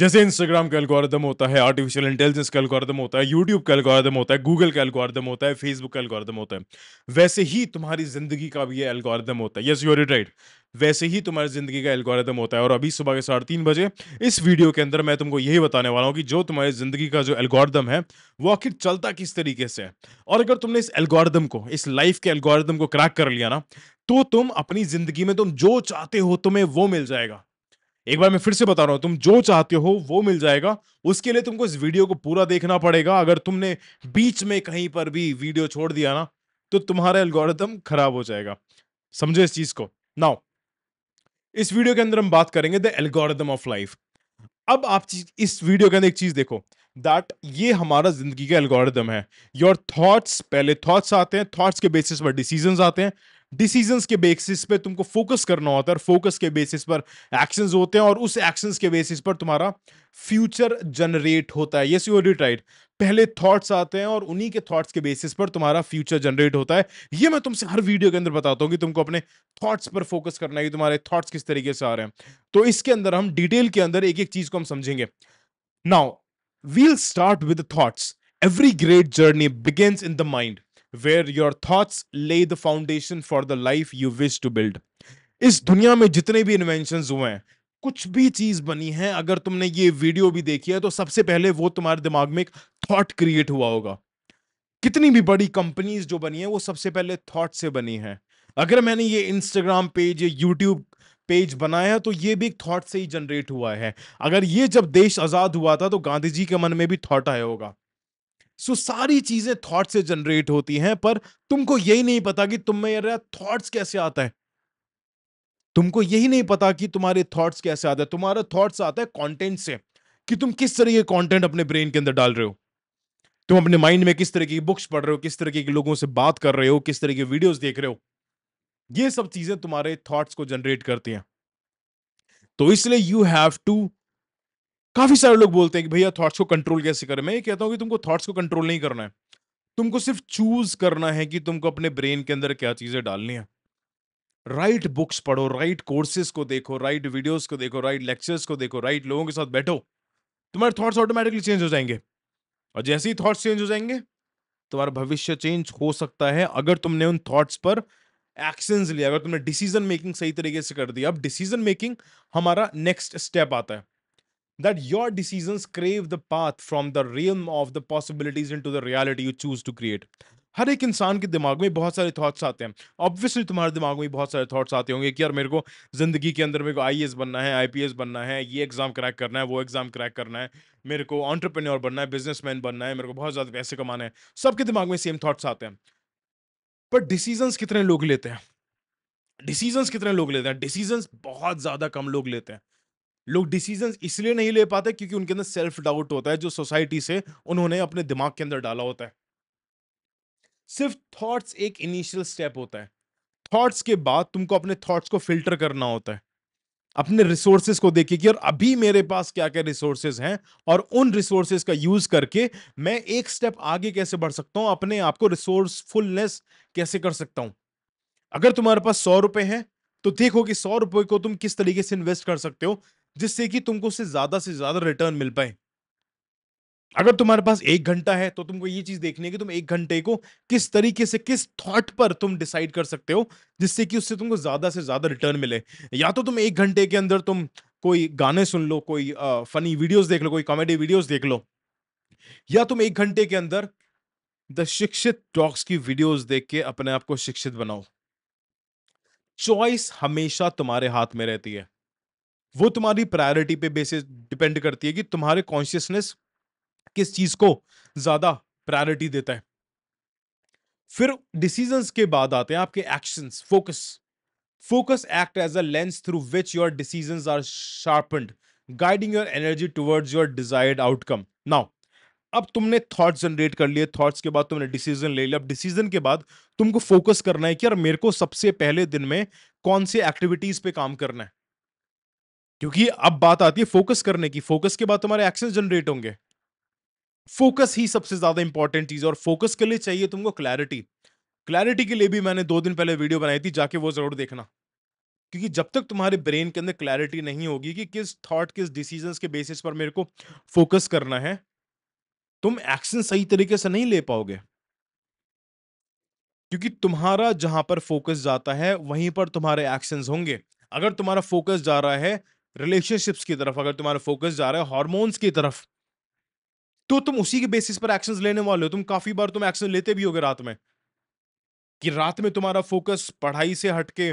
जैसे इंस्टाग्राम का एल्गोरिदम होता है आर्टिफिशियल इंटेलिजेंस का एल्गोरिदम होता है यूट्यूब का एल्गोरिदम होता है गूगल का एल्गोरिदम होता है फेसबुक का एल्गोरिदम होता है वैसे ही तुम्हारी जिंदगी का भी ये एल्गोरिदम होता है यस यू राइट वैसे ही तुम्हारी जिंदगी का एल्गोरिदम होता है और अभी सुबह के साढ़े तीन बजे इस वीडियो के अंदर मैं तुमको यही बताने वाला हूँ कि जो तुम्हारी जिंदगी का जो एल्गोरिदम है वो आखिर चलता किस तरीके से है और अगर तुमने इस एल्गोरिदम को इस लाइफ के एल्गोरिदम को क्रैक कर लिया ना तो तुम अपनी जिंदगी में तुम जो चाहते हो तुम्हें वो मिल जाएगा एक बार मैं फिर से बता रहा हूं तुम जो चाहते हो वो मिल जाएगा उसके लिए तुमको इस वीडियो को पूरा देखना पड़ेगा अगर तुमने बीच में कहीं पर भी वीडियो छोड़ दिया ना तो तुम्हारा एल्गोरिथम खराब हो जाएगा समझो इस चीज को नाउ इस वीडियो के अंदर हम बात करेंगे द एल्गोरिथम ऑफ लाइफ अब आप इस वीडियो के अंदर एक चीज देखो दैट ये हमारा जिंदगी का एल्गोरिदम है योर थॉट्स पहले थॉट्स आते हैं थॉट्स के बेसिस पर डिसीजन आते हैं डिसीजन के बेसिस पे तुमको फोकस करना होता है और फोकस के बेसिस पर एक्शन होते हैं और उस एक्शन के बेसिस पर तुम्हारा फ्यूचर जनरेट होता है यस यू डिट राइट पहले थॉट्स आते हैं और उन्हीं के थॉट्स के बेसिस पर तुम्हारा फ्यूचर जनरेट होता है ये मैं तुमसे हर वीडियो के अंदर बताता हूँ कि तुमको अपने थॉट्स पर फोकस करना है कि तुम्हारे थॉट्स किस तरीके से आ रहे हैं तो इसके अंदर हम डिटेल के अंदर एक एक चीज को हम समझेंगे now we'll start with thoughts every great journey begins in the mind where your thoughts lay the foundation for the life you wish to build इस दुनिया में जितने भी इन्वेंशन हुए हैं कुछ भी चीज बनी है अगर तुमने ये वीडियो भी देखी है तो सबसे पहले वो तुम्हारे दिमाग में एक थॉट क्रिएट हुआ होगा कितनी भी बड़ी कंपनीज जो बनी है वो सबसे पहले थॉट से बनी है अगर मैंने ये इंस्टाग्राम पेज या यूट्यूब पेज बनाया है तो ये भी एक थॉट से ही जनरेट हुआ है अगर ये जब देश आज़ाद हुआ था तो गांधी जी के मन में भी थॉट आया होगा सो सारी चीजें थॉट से जनरेट होती हैं पर तुमको यही नहीं पता कि तुम में थॉट्स कैसे आते हैं तुमको यही नहीं पता कि तुम्हारे थॉट्स कैसे आते हैं तुम्हारा थॉट्स आता है कंटेंट से कि तुम किस तरह के कंटेंट अपने ब्रेन के अंदर डाल रहे हो तुम अपने माइंड में किस तरह की बुक्स पढ़ रहे हो किस तरह के लोगों से बात कर रहे हो किस तरह के वीडियोस देख रहे हो ये सब चीजें तुम्हारे थॉट्स को जनरेट करती हैं तो इसलिए यू हैव टू काफी सारे लोग बोलते हैं कि भैया थॉट्स को कंट्रोल कैसे करें मैं ये कहता हूँ कि तुमको थॉट्स को कंट्रोल नहीं करना है तुमको सिर्फ चूज करना है कि तुमको अपने ब्रेन के अंदर क्या चीजें डालनी है राइट बुक्स पढ़ो राइट कोर्सेज को देखो राइट वीडियोस को देखो राइट लेक्चर्स को देखो राइट लोगों के साथ बैठो तुम्हारे थॉट्स ऑटोमेटिकली चेंज हो जाएंगे और जैसे ही थॉट्स चेंज हो जाएंगे तुम्हारा भविष्य चेंज हो सकता है अगर तुमने उन थॉट्स पर एक्शन लिया अगर तुमने डिसीजन मेकिंग सही तरीके से कर दिया अब डिसीजन मेकिंग हमारा नेक्स्ट स्टेप आता है that your decisions crave the path from the realm of the possibilities into the reality you choose to create. हर एक इंसान के दिमाग में बहुत सारे थॉट्स आते हैं ऑब्वियसली तुम्हारे दिमाग में बहुत सारे थॉट्स आते होंगे कि यार मेरे को जिंदगी के अंदर मेरे को आई बनना है आई बनना है ये एग्ज़ाम क्रैक करना है वो एग्ज़ाम क्रैक करना है मेरे को ऑन्टरप्रेन्योर बनना है बिजनेस बनना है मेरे को बहुत ज़्यादा पैसे कमाना है सबके दिमाग में सेम थाट्स आते हैं पर डिसीजंस कितने लोग लेते हैं डिसीजंस कितने लोग लेते हैं डिसीजंस बहुत ज़्यादा कम लोग लेते हैं लोग डिसीजन इसलिए नहीं ले पाते क्योंकि उनके अंदर सेल्फ डाउट होता है जो सोसाइटी से उन्होंने अपने दिमाग के अंदर डाला होता है सिर्फ थॉट्स एक इनिशियल स्टेप होता है थॉट्स के बाद तुमको अपने थॉट्स को फिल्टर करना होता है अपने रिसोर्सेज को देखिए कि और अभी मेरे पास क्या क्या रिसोर्सेज हैं और उन रिसोर्सेज का यूज करके मैं एक स्टेप आगे कैसे बढ़ सकता हूं अपने आप को रिसोर्सफुलनेस कैसे कर सकता हूं अगर तुम्हारे पास सौ रुपए हैं तो देखो कि सौ रुपए को तुम किस तरीके से इन्वेस्ट कर सकते हो जिससे कि तुमको उससे ज्यादा से ज्यादा रिटर्न मिल पाए अगर तुम्हारे पास एक घंटा है तो तुमको ये चीज देखनी है कि तुम एक घंटे को किस तरीके से किस थॉट पर तुम डिसाइड कर सकते हो जिससे कि उससे तुमको ज्यादा से ज्यादा रिटर्न मिले या तो तुम एक घंटे के अंदर तुम कोई गाने सुन लो कोई फनी वीडियोस देख लो कोई कॉमेडी वीडियोस देख लो या तुम एक घंटे के अंदर द शिक्षित टॉक्स की वीडियोस देख के अपने आप को शिक्षित बनाओ चॉइस हमेशा तुम्हारे हाथ में रहती है वो तुम्हारी प्रायोरिटी पे बेसिस डिपेंड करती है कि तुम्हारे कॉन्शियसनेस किस चीज को ज्यादा प्रायोरिटी देता है फिर डिसीजंस के बाद आते हैं आपके actions focus focus act as a lens through which your decisions are sharpened guiding your energy towards your desired outcome now अब तुमने थॉट्स जनरेट कर लिए थॉट्स के बाद तुमने डिसीजन ले लिया अब डिसीजन के बाद तुमको फोकस करना है कि यार मेरे को सबसे पहले दिन में कौन से एक्टिविटीज पे काम करना है क्योंकि अब बात आती है फोकस करने की फोकस के बाद तुम्हारे एक्शन जनरेट होंगे फोकस ही सबसे ज्यादा इंपॉर्टेंट चीज और फोकस के लिए चाहिए तुमको क्लैरिटी क्लैरिटी के लिए भी मैंने दो दिन पहले वीडियो बनाई थी जाके वो जरूर देखना क्योंकि जब तक तुम्हारे ब्रेन के अंदर क्लैरिटी नहीं होगी कि किस थॉट किस डिसीजन के बेसिस पर मेरे को फोकस करना है तुम एक्शन सही तरीके से नहीं ले पाओगे क्योंकि तुम्हारा जहां पर फोकस जाता है वहीं पर तुम्हारे एक्शंस होंगे अगर तुम्हारा फोकस जा रहा है रिलेशनशिप्स की तरफ अगर तुम्हारा फोकस जा रहा है हॉर्मोन्स की तरफ तो तुम उसी के बेसिस पर एक्शन लेने वाले हो तुम काफी बार तुम एक्शन लेते भी हो रात में कि रात में तुम्हारा फोकस पढ़ाई से हटके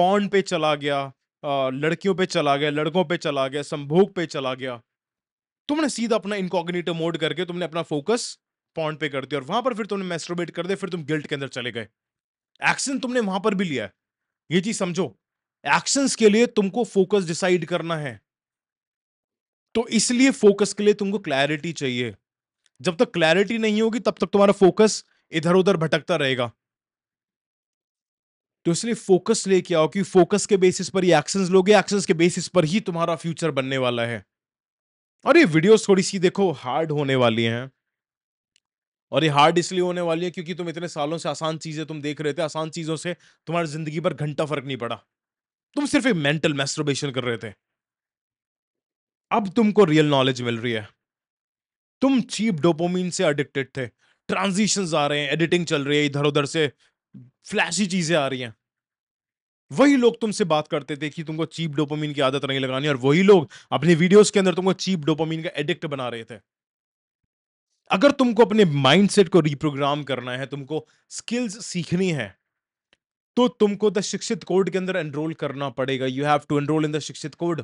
पॉन पे चला गया लड़कियों पे चला गया लड़कों पे चला गया संभोग पे चला गया तुमने सीधा अपना इनकॉग्निटो मोड करके तुमने अपना फोकस पॉन पे कर दिया और वहां पर फिर तुमने मेस्ट्रोबेट कर दिया फिर तुम गिल्ट के अंदर चले गए एक्शन तुमने वहां पर भी लिया है ये चीज समझो एक्शंस के लिए तुमको फोकस डिसाइड करना है तो इसलिए फोकस के लिए तुमको क्लैरिटी चाहिए जब तक क्लैरिटी नहीं होगी तब तक तुम्हारा फोकस इधर उधर भटकता रहेगा तो इसलिए फोकस लेके आओ कि फोकस के बेसिस पर ही एक्शन लोगे एक्शन के बेसिस पर ही तुम्हारा फ्यूचर बनने वाला है और ये वीडियोस थोड़ी सी देखो हार्ड होने वाली हैं और ये हार्ड इसलिए होने वाली है क्योंकि तुम इतने सालों से आसान चीजें तुम देख रहे थे आसान चीजों से तुम्हारी जिंदगी पर घंटा फर्क नहीं पड़ा तुम सिर्फ एक मेंटल मैस्ट्रोबेशन कर रहे थे अब तुमको रियल नॉलेज मिल रही है तुम चीप डोपोमिन से अडिक्टेड थे ट्रांजिशन आ रहे हैं एडिटिंग चल रही है इधर उधर से फ्लैशी चीजें आ रही हैं वही लोग तुमसे बात करते थे कि तुमको चीप डोपोमिन की आदत नहीं लगानी और वही लोग अपने वीडियोस के अंदर तुमको चीप डोपोमिन का एडिक्ट बना रहे थे अगर तुमको अपने माइंडसेट को रिप्रोग्राम करना है तुमको स्किल्स सीखनी है तो तुमको द शिक्षित कोड के अंदर एनरोल करना पड़ेगा you have to enrol in the Shikshit code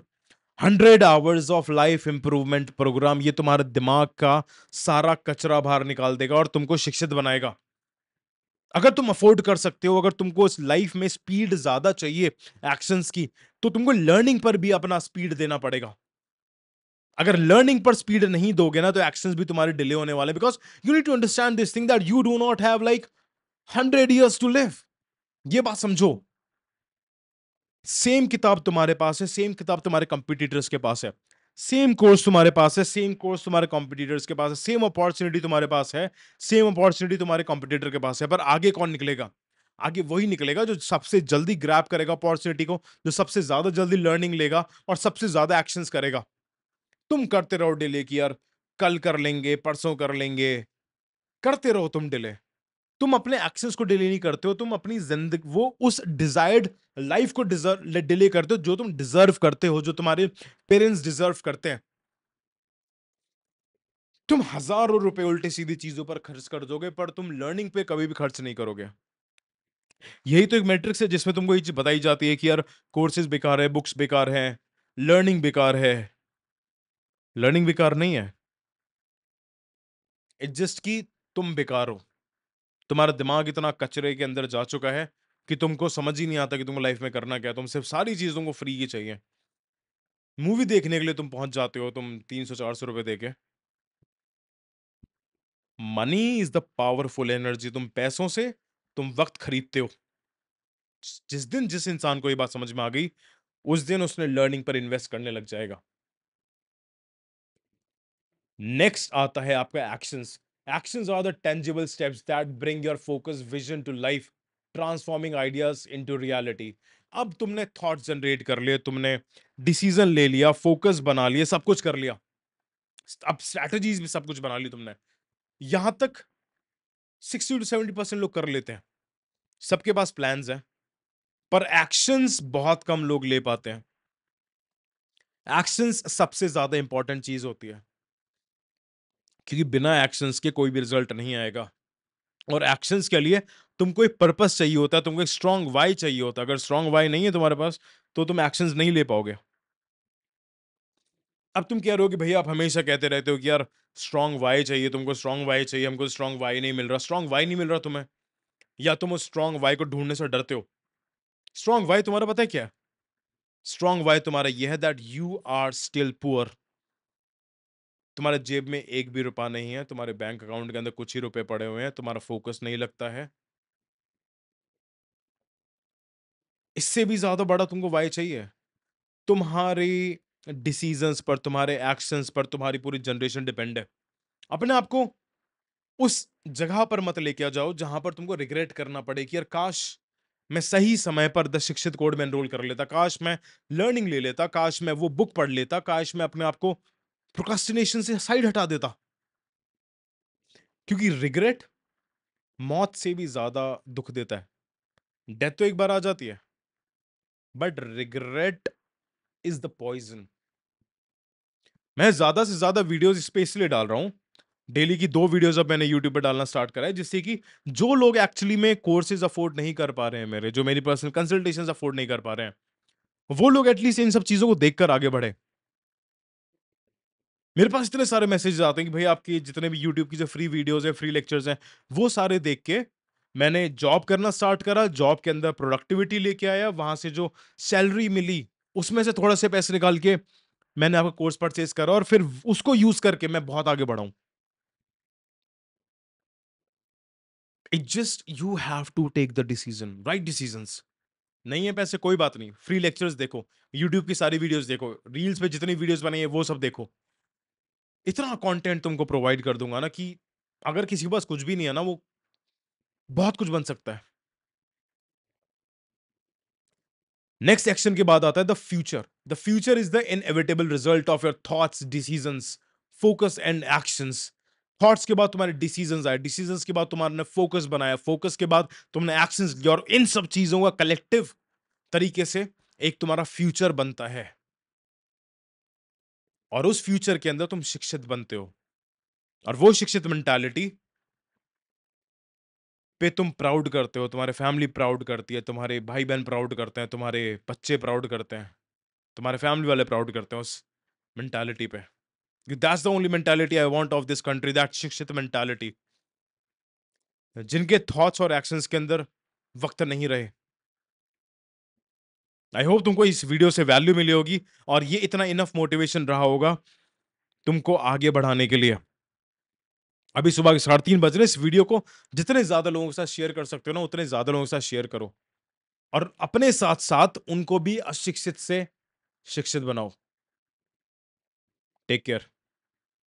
hundred hours of life improvement programme ये तुम्हारे दिमाग का सारा कचरा बाहर निकाल देगा और तुमको शिक्षित बनाएगा अगर तुम अफोर्ड कर सकते हो अगर तुमको इस लाइफ में स्पीड ज्यादा चाहिए एक्शंस की तो तुमको लर्निंग पर भी अपना स्पीड देना पड़ेगा अगर लर्निंग पर स्पीड नहीं दोगे ना तो एक्शंस भी तुम्हारे डिले होने वाले because you need to understand this thing that you do not have like hundred years to live ये बात समझो सेम किताब तुम्हारे पास है सेम किताब तुम्हारे कंपिटिटर्स के पास है सेम कोर्स तुम्हारे पास है सेम कोर्स तुम्हारे कॉम्पिटिटर्स के पास है सेम अपॉर्चुनिटी तुम्हारे पास है सेम अपॉर्चुनिटी तुम्हारे कॉम्पिटिटर के पास है पर आगे कौन निकलेगा आगे वही निकलेगा जो सबसे जल्दी ग्रैप करेगा अपॉर्चुनिटी को जो सबसे ज्यादा जल्दी लर्निंग लेगा और सबसे ज्यादा एक्शंस करेगा तुम करते रहो डिले की यार कल कर लेंगे परसों कर लेंगे करते रहो तुम डिले तुम अपने एक्सेस को डिले नहीं करते हो तुम अपनी जिंदगी वो उस डिजायर्ड लाइफ को डिजर्व डिले करते हो जो तुम डिजर्व करते हो जो तुम्हारे पेरेंट्स डिजर्व करते हैं तुम हजारों रुपए उल्टे सीधी चीजों पर खर्च कर दोगे पर तुम लर्निंग पे कभी भी खर्च नहीं करोगे यही तो एक मैट्रिक्स है जिसमें तुमको ये चीज बताई जाती है कि यार कोर्सेज बेकार है बुक्स बेकार है लर्निंग बेकार है लर्निंग बेकार नहीं है इट जस्ट की तुम बेकार हो तुम्हारा दिमाग इतना कचरे के अंदर जा चुका है कि तुमको समझ ही नहीं आता कि तुमको लाइफ में करना क्या है तुम सिर्फ सारी चीज़ तुमको फ्री ही चाहिए मूवी देखने के लिए तुम पहुंच जाते हो तुम तीन सौ चार सौ रुपये दे के money is the powerful energy तुम पैसों से तुम वक्त खरीदते हो जिस दिन जिस इंसान को ये बात समझ में आ गई उस दिन उसने लर्निंग पर इन्वेस्ट करने लग जाएगा नेक्स्ट आता है आपका actions Actions are the tangible steps that bring your focus vision to life, transforming ideas into reality. अब तुमने थॉट जनरेट कर लिए तुमने डिसीजन ले लिया फोकस बना लिया सब कुछ कर लिया अब स्ट्रैटेजीज भी सब कुछ बना ली तुमने यहां तक सिक्सटी टू सेवेंटी परसेंट लोग कर लेते हैं सबके पास प्लान हैं पर एक्शंस बहुत कम लोग ले पाते हैं एक्शंस सबसे ज्यादा इंपॉर्टेंट चीज होती है क्योंकि बिना एक्शंस के कोई भी रिजल्ट नहीं आएगा और एक्शंस के लिए तुमको एक पर्पस चाहिए होता है तुमको एक स्ट्रांग वाई चाहिए होता है अगर स्ट्रांग वाई नहीं है तुम्हारे पास तो तुम एक्शंस नहीं ले पाओगे अब तुम कह रहे हो कि भैया आप हमेशा कहते रहते हो कि यार स्ट्रांग वाई चाहिए तुमको स्ट्रांग वाई चाहिए हमको स्ट्रांग वाई नहीं मिल रहा स्ट्रांग वाई नहीं मिल रहा तुम्हें या तुम उस स्ट्रांग वाई को ढूंढने से डरते हो स्ट्रांग वाई तुम्हारा पता है क्या स्ट्रांग वाई तुम्हारा यह है that you are still poor तुम्हारे जेब में एक भी रुपया नहीं है, तुम्हारे बैंक अकाउंट के अंदर कुछ ही रुपए पड़े हुए हैं, तुम्हारा फ़ोकस नहीं लगता है। इससे भी ज़्यादा बड़ा तुमको वाई चाहिए? तुम्हारी डिसीजंस पर, तुम्हारे एक्शंस पर तुम्हारी पूरी जनरेशन डिपेंड है। अपने आप को उस जगह पर मत लेके आ जाओ, जहां पर तुमको रिग्रेट करना पड़े कि यार काश! मैं सही समय पर द शिक्षित कोड में एनरोल कर लेता, काश मैं लर्निंग ले लेता, काश मैं वो बुक पढ़ लेता, काश मैं अपने आप को प्रोकास्टिनेशन से साइड हटा देता क्योंकि रिग्रेट मौत से भी ज्यादा दुख देता है डेथ तो एक बार आ जाती है but regret is the poison मैं ज्यादा से ज्यादा वीडियोस इस पर इसलिए डाल रहा हूं डेली की दो वीडियोस अब मैंने यूट्यूब पर डालना स्टार्ट करा है जिससे कि जो लोग एक्चुअली में कोर्सेज अफोर्ड नहीं कर पा रहे हैं मेरे जो मेरी पर्सनल कंसल्टेशन अफोर्ड नहीं कर पा रहे हैं वो लोग एटलीस्ट इन सब चीज़ों को देखकर आगे बढ़े मेरे पास इतने सारे मैसेजेस आते हैं कि भाई आपकी जितने भी यूट्यूब की जो फ्री वीडियोज हैं फ्री लेक्चर्स हैं वो सारे देख के मैंने जॉब करना स्टार्ट करा जॉब के अंदर प्रोडक्टिविटी लेके आया वहां से जो सैलरी मिली उसमें से थोड़ा से पैसे निकाल के मैंने आपका कोर्स परचेज करा और फिर उसको यूज करके मैं बहुत आगे बढ़ाऊ it just you have to take the decision right decision नहीं है पैसे कोई बात नहीं फ्री लेक्चर्स देखो यूट्यूब की सारी वीडियोस देखो रील्स पे जितनी वीडियोस बनाई है वो सब देखो इतना कंटेंट तुमको प्रोवाइड कर दूंगा ना कि अगर किसी के पास कुछ भी नहीं है ना वो बहुत कुछ बन सकता है नेक्स्ट एक्शन के बाद आता है the future the future is the inevitable result of your thoughts decision focus and action thoughts के बाद तुम्हारे डिसीजन आए डिसीजन के बाद तुम्हारे फोकस बनाया फोकस के बाद तुमने एक्शन लिया और इन सब चीजों का कलेक्टिव तरीके से एक तुम्हारा फ्यूचर बनता है और उस फ्यूचर के अंदर तुम शिक्षित बनते हो और वो शिक्षित मेंटालिटी पे तुम प्राउड करते हो तुम्हारे फैमिली प्राउड करती है तुम्हारे भाई बहन प्राउड करते हैं तुम्हारे बच्चे प्राउड करते हैं तुम्हारे फैमिली वाले प्राउड करते हैं उस मेंटालिटी पे that's the only mentality I want of this country that Shikshit mentality जिनके थॉट्स और एक्शंस के अंदर वक्त नहीं रहे आई होप तुमको इस वीडियो से वैल्यू मिली होगी और ये इतना इनफ मोटिवेशन रहा होगा तुमको आगे बढ़ाने के लिए अभी सुबह के साढ़े तीन बज रहे इस वीडियो को जितने ज़्यादा लोगों के साथ शेयर कर सकते हो ना उतने ज़्यादा लोगों के साथ शेयर करो और अपने साथ साथ उनको भी अशिक्षित से शिक्षित बनाओ टेक केयर